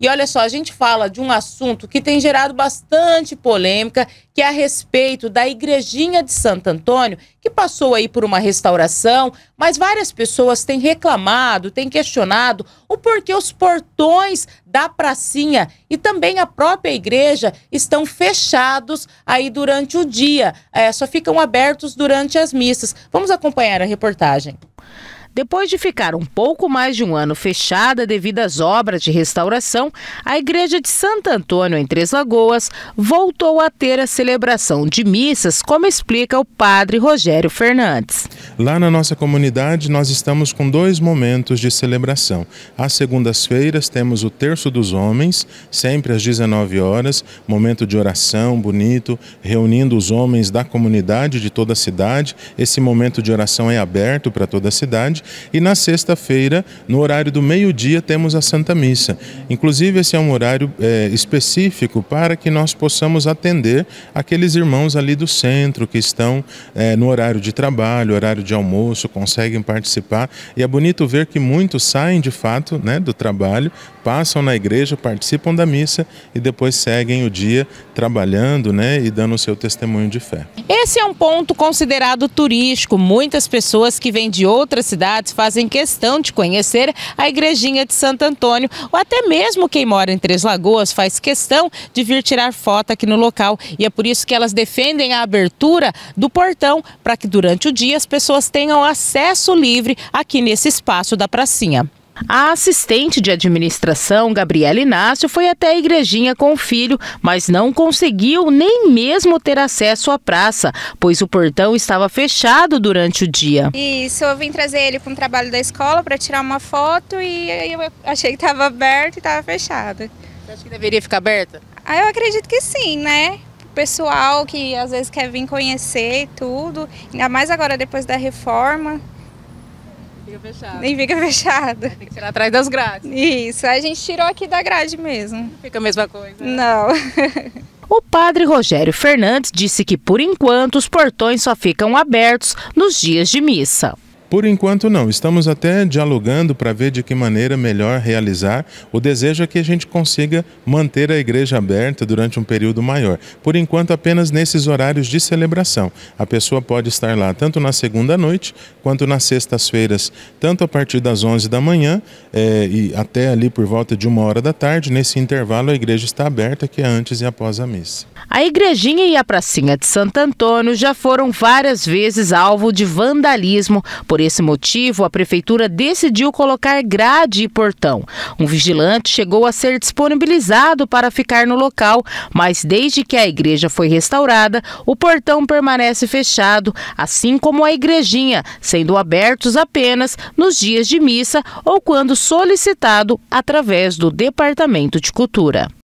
E olha só, a gente fala de um assunto que tem gerado bastante polêmica, que é a respeito da igrejinha de Santo Antônio, que passou aí por uma restauração, mas várias pessoas têm reclamado, têm questionado o porquê os portões da pracinha e também a própria igreja estão fechados aí durante o dia, é, só ficam abertos durante as missas. Vamos acompanhar a reportagem. Depois de ficar um pouco mais de um ano fechada devido às obras de restauração, a igreja de Santo Antônio, em Três Lagoas, voltou a ter a celebração de missas, como explica o padre Rogério Fernandes. Lá na nossa comunidade, nós estamos com dois momentos de celebração. Às segundas-feiras, temos o Terço dos Homens, sempre às 19 horas, momento de oração bonito, reunindo os homens da comunidade de toda a cidade. Esse momento de oração é aberto para toda a cidade. E na sexta-feira, no horário do meio-dia, temos a Santa Missa. Inclusive, esse é um horário é, específico para que nós possamos atender aqueles irmãos ali do centro que estão é, no horário de trabalho, horário de almoço, conseguem participar. E é bonito ver que muitos saem de fato né, do trabalho, passam na igreja, participam da missa e depois seguem o dia trabalhando né, e dando o seu testemunho de fé. Esse é um ponto considerado turístico. Muitas pessoas que vêm de outras cidades fazem questão de conhecer a igrejinha de Santo Antônio, ou até mesmo quem mora em Três Lagoas faz questão de vir tirar foto aqui no local. E é por isso que elas defendem a abertura do portão para que durante o dia as pessoas tenham acesso livre aqui nesse espaço da pracinha. A assistente de administração, Gabriela Inácio, foi até a igrejinha com o filho, mas não conseguiu nem mesmo ter acesso à praça, pois o portão estava fechado durante o dia. Isso, eu vim trazer ele para um trabalho da escola para tirar uma foto e eu achei que estava aberto e estava fechado. Você acha que deveria ficar aberta? Ah, eu acredito que sim, né? pessoal que às vezes quer vir conhecer tudo, ainda mais agora depois da reforma. Fica fechado. Nem fica fechado. Tem que tirar atrás das grades. Isso, a gente tirou aqui da grade mesmo. Não fica a mesma coisa. Não. O padre Rogério Fernandes disse que, por enquanto, os portões só ficam abertos nos dias de missa. Por enquanto, não. Estamos até dialogando para ver de que maneira melhor realizar. O desejo é que a gente consiga manter a igreja aberta durante um período maior. Por enquanto, apenas nesses horários de celebração. A pessoa pode estar lá tanto na segunda noite quanto nas sextas-feiras, tanto a partir das 11 da manhã é, e até ali por volta de uma hora da tarde. Nesse intervalo, a igreja está aberta, que é antes e após a missa. A igrejinha e a pracinha de Santo Antônio já foram várias vezes alvo de vandalismo por esse motivo, a prefeitura decidiu colocar grade e portão. Um vigilante chegou a ser disponibilizado para ficar no local, mas desde que a igreja foi restaurada, o portão permanece fechado, assim como a igrejinha, sendo abertos apenas nos dias de missa ou quando solicitado através do Departamento de Cultura.